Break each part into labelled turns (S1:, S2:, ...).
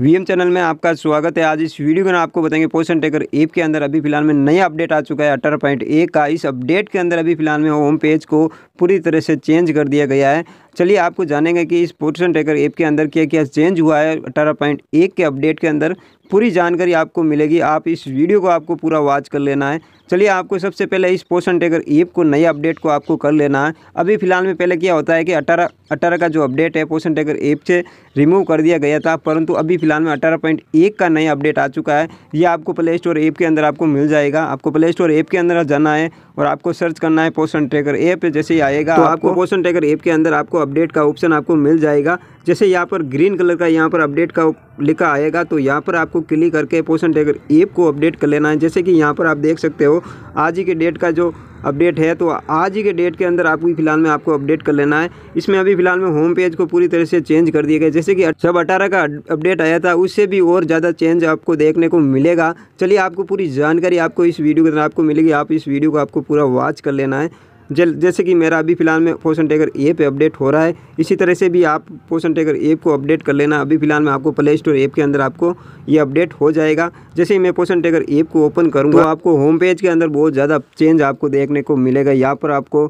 S1: VM channel में आपका स्वागत है आज इस वीडियो में आपको बताएंगे पोषण टेकर ऐप के अंदर अभी फिलहाल में नया अपडेट आ चुका है अठारह पॉइंट एक का इस अपडेट के अंदर अभी फिलहाल में होम पेज को पूरी तरह से चेंज कर दिया गया है चलिए आपको जानेंगे कि इस पोषण टेकर ऐप के अंदर क्या क्या चेंज हुआ है अठारह पॉइंट एक के अपडेट के अंदर पूरी जानकारी आपको मिलेगी आप इस वीडियो को आपको पूरा वॉच कर लेना है चलिए आपको सबसे पहले इस पोषण टेकर ऐप को नए अपडेट को आपको कर लेना है अभी फिलहाल में पहले क्या होता है कि अठारह अठारह का जो अपडेट है पोषण टेकर ऐप से रिमूव कर दिया गया था परंतु अभी फिलहाल में अठारह पॉइंट एक का नया अपडेट आ चुका है ये आपको प्ले स्टोर ऐप के अंदर आपको मिल जाएगा आपको प्ले स्टोर ऐप के अंदर जाना है और आपको सर्च करना है पोषण टेकर ऐप जैसे ही आएगा तो आपको पोषण टेकर ऐप के अंदर आपको अपडेट का ऑप्शन आपको मिल जाएगा जैसे यहाँ पर ग्रीन कलर का यहाँ पर अपडेट का लिखा आएगा तो यहाँ पर आपको आपको क्लिक करके पोषण टैगर ऐप को अपडेट कर लेना है जैसे कि यहाँ पर आप देख सकते हो आज ही के डेट का जो अपडेट है तो आज ही के डेट के अंदर आपको फिलहाल में आपको अपडेट कर लेना है इसमें अभी फिलहाल में होम पेज को पूरी तरह से चेंज कर दिया गया जैसे कि जब अठारह का अपडेट आया था उससे भी और ज़्यादा चेंज आपको देखने को मिलेगा चलिए आपको पूरी जानकारी आपको इस वीडियो के अंदर आपको मिलेगी आप इस वीडियो को आपको पूरा वॉच कर लेना है जल जैसे कि मेरा अभी फ़िलहाल में पोषण टेकर ऐप अपडेट हो रहा है इसी तरह से भी आप पोषण टेकर ऐप को अपडेट कर लेना अभी फ़िलहाल में आपको प्ले स्टोर ऐप के अंदर आपको ये अपडेट हो जाएगा जैसे ही मैं पोषण टेकर ऐप को ओपन करूँगा तो आपको होम पेज के अंदर बहुत ज़्यादा चेंज आपको देखने को मिलेगा यहाँ पर आपको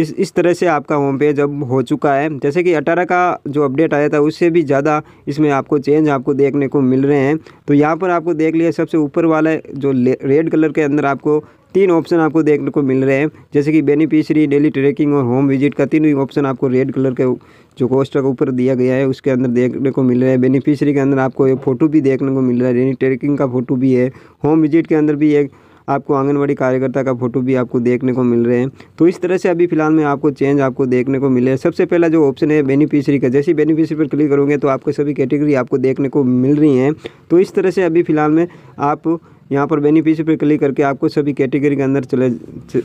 S1: इस इस तरह से आपका होम पेज अब हो चुका है जैसे कि अटारा का जो अपडेट आया था उससे भी ज़्यादा इसमें आपको चेंज आपको देखने को मिल रहे हैं तो यहाँ पर आपको देख लिया सबसे ऊपर वाला जो रेड कलर के अंदर आपको तीन ऑप्शन आपको देखने को मिल रहे हैं जैसे कि बेनिफिशरी डेली ट्रैकिंग और होम विजिट का तीनों ऑप्शन आपको रेड कलर के जो कोस्टर के ऊपर दिया गया है उसके अंदर देखने को मिल रहा है बेनिफिशरी के अंदर आपको एक फ़ोटो भी देखने को मिल रहा है डेली ट्रैकिंग का फ़ोटो भी है होम विजिट के अंदर भी एक आपको आंगनबाड़ी कार्यकर्ता का फोटो भी आपको देखने को मिल रहे हैं तो इस तरह से अभी फिलहाल में आपको चेंज आपको देखने को मिले सबसे पहला जो ऑप्शन है बेनिफिशरी का जैसे बेनिफिशरी पर क्लिक करोगे तो आपको सभी कैटेगरी आपको देखने को मिल रही हैं तो इस तरह से अभी फिलहाल में आप यहाँ पर बेनिफिशरी पर क्लिक करके आपको सभी कैटेगरी के अंदर चले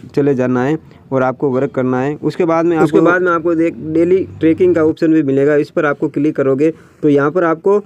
S1: चले जाना है और आपको वर्क करना है उसके बाद में उसके बाद में आपको डेली ट्रैकिंग का ऑप्शन भी मिलेगा इस पर आपको क्लिक करोगे तो यहाँ पर आपको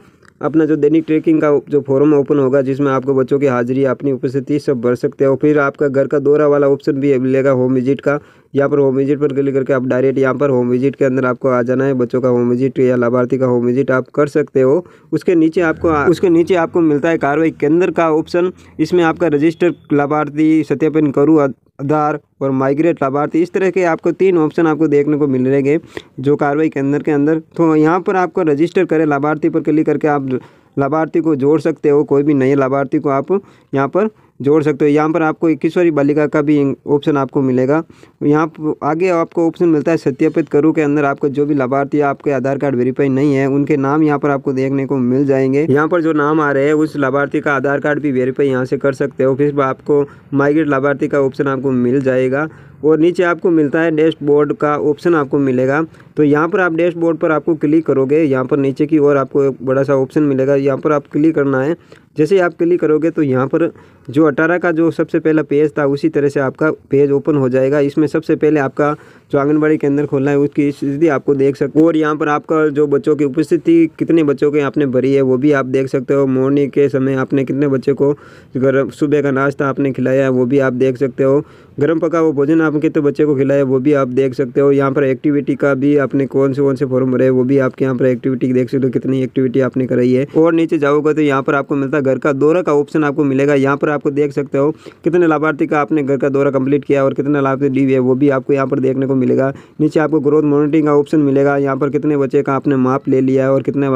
S1: अपना जो दैनिक ट्रैकिंग का जो फॉर्म ओपन होगा जिसमें आपको बच्चों की हाजिरी अपनी उपस्थिति सब भर सकते हो फिर आपका घर का दौरा वाला ऑप्शन भी मिलेगा होम विजिट का यहाँ पर होम विजिट पर क्लिक करके आप डायरेक्ट यहाँ पर होम विजिट के अंदर आपको आ जाना है बच्चों का होम विजिट या लाभार्थी का होम विजिट आप कर सकते हो उसके नीचे आपको उसके नीचे आपको मिलता है कार्रवाई केंद्र का ऑप्शन इसमें आपका रजिस्टर लाभार्थी सत्यापन करूँ आधार और माइग्रेट लाभार्थी इस तरह के आपको तीन ऑप्शन आपको देखने को मिल हैं जो कार्रवाई केंद्र के अंदर तो यहाँ पर आपको रजिस्टर करें लाभार्थी पर क्लिक करके आप लाभार्थी को जोड़ सकते हो कोई भी नए लाभार्थी को आप यहाँ पर जोड़ सकते हो यहाँ पर आपको इक्कीसवीं बालिका का भी ऑप्शन आपको मिलेगा यहाँ आगे आपको ऑप्शन मिलता है सत्यापित करूँ के अंदर आपको जो भी लाभार्थी आपके आधार कार्ड वेरीफाई नहीं है उनके नाम यहाँ पर आपको देखने को मिल जाएंगे यहाँ पर जो नाम आ रहे हैं उस लाभार्थी का आधार कार्ड भी वेरीफाई यहाँ से कर सकते हो फिर आपको माइग्रेट लाभार्थी का ऑप्शन आपको मिल जाएगा और नीचे आपको मिलता है डैशबोर्ड का ऑप्शन आपको मिलेगा तो यहाँ पर आप डैशबोर्ड पर आपको क्लिक करोगे यहाँ पर नीचे की ओर आपको एक बड़ा सा ऑप्शन मिलेगा यहाँ पर आप क्लिक करना है जैसे ही आप क्लिक करोगे तो यहाँ पर जो अटारा का जो सबसे पहला पेज था उसी तरह से आपका पेज ओपन हो जाएगा इसमें सबसे पहले आपका जो आंगनबाड़ी के अंदर खोला है उसकी स्थिति आपको देख सकते हो और यहाँ पर आपका जो बच्चों की उपस्थिति कितने बच्चों के आपने भरी है वो भी आप देख सकते हो मॉर्निंग के समय आपने कितने बच्चे को गर्म सुबह का नाश्ता आपने खिलाया है वो भी आप देख सकते हो गर्म पका हुआ भोजन आपने कितने बच्चे को खिलाया वो भी आप देख सकते हो यहाँ पर एक्टिविटी का भी आपने कौन से कौन से फॉर्म भरे वो भी आपके यहाँ पर एक्टिविटी देख सकते हो कितनी एक्टिविटी आपने कराई है और नीचे जाओगे तो यहाँ पर आपको मिलता है घर का दौरा का ऑप्शन आपको मिलेगा यहाँ पर आपको देख सकते हो कितने लाभार्थी का आपने घर का दौरा कंप्लीट किया और कितना लाभार्थी डी है वो भी आपको यहाँ पर देखने को मिलेगा नीचे आपको ग्रोथ मॉनिटरिंग का ऑप्शन मिलेगा यहाँ पर कितने बच्चे का आपने माप ले लिया है और कितने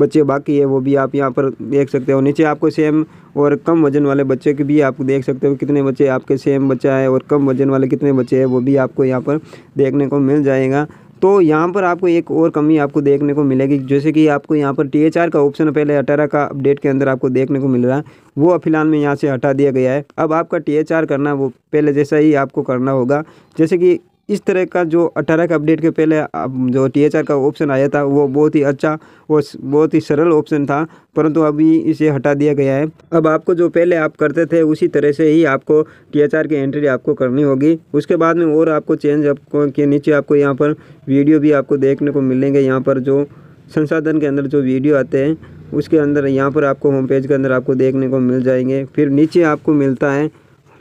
S1: बच्चे बाकी है वो भी आप यहाँ पर देख सकते हो नीचे आपको सेम और कम वजन वाले बच्चे के भी आप देख सकते हो कितने बच्चे आपके सेम बच्चा है और कम वजन वाले कितने बच्चे हैं वो भी आपको यहाँ पर देखने को मिल जाएगा तो यहाँ पर आपको एक और कमी आपको देखने को मिलेगी जैसे कि आपको यहाँ पर टी का ऑप्शन पहले अठारह का अपडेट के अंदर आपको देखने को मिल रहा है वो फिलहाल में यहाँ से हटा दिया गया है अब आपका टी करना वो पहले जैसा ही आपको करना होगा जैसे कि इस तरह का जो अठारह के अपडेट के पहले जो टी का ऑप्शन आया था वो बहुत ही अच्छा और बहुत ही सरल ऑप्शन था परंतु अभी इसे हटा दिया गया है अब आपको जो पहले आप करते थे उसी तरह से ही आपको टी की एंट्री आपको करनी होगी उसके बाद में और आपको चेंज आपको के नीचे आपको यहाँ पर वीडियो भी आपको देखने को मिलेंगे यहाँ पर जो संसाधन के अंदर जो वीडियो आते हैं उसके अंदर यहाँ पर आपको होम पेज के अंदर आपको देखने को मिल जाएंगे फिर नीचे आपको मिलता है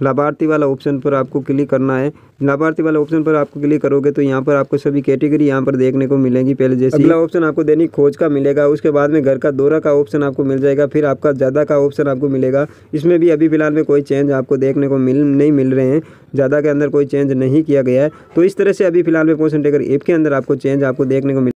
S1: लाभार्थी वाला ऑप्शन पर आपको क्लिक करना है लाभार्थी वाला ऑप्शन पर आपको क्लिक करोगे तो यहाँ पर आपको सभी कैटेगरी यहाँ पर देखने को मिलेंगी पहले जैसे अगला ऑप्शन आपको दैनिक खोज का मिलेगा उसके बाद में घर का दौरा का ऑप्शन आपको मिल जाएगा फिर आपका ज़्यादा का ऑप्शन आपको मिलेगा इसमें भी अभी फिलहाल में कोई चेंज आपको देखने को मिल नहीं मिल रहे हैं ज़्यादा के अंदर कोई चेंज नहीं किया गया है तो इस तरह से अभी फिलहाल में पोस्ट टेकर ऐप के अंदर आपको चेंज आपको देखने को मिल